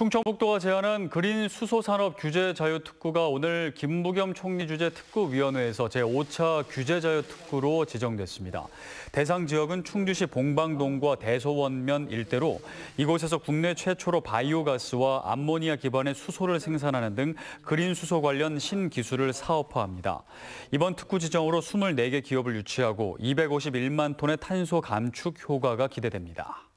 충청북도가 제안한 그린 수소산업 규제 자유특구가 오늘 김부겸 총리 주재 특구위원회에서 제5차 규제 자유특구로 지정됐습니다. 대상 지역은 충주시 봉방동과 대소원면 일대로 이곳에서 국내 최초로 바이오가스와 암모니아 기반의 수소를 생산하는 등 그린 수소 관련 신기술을 사업화합니다. 이번 특구 지정으로 24개 기업을 유치하고 251만 톤의 탄소 감축 효과가 기대됩니다.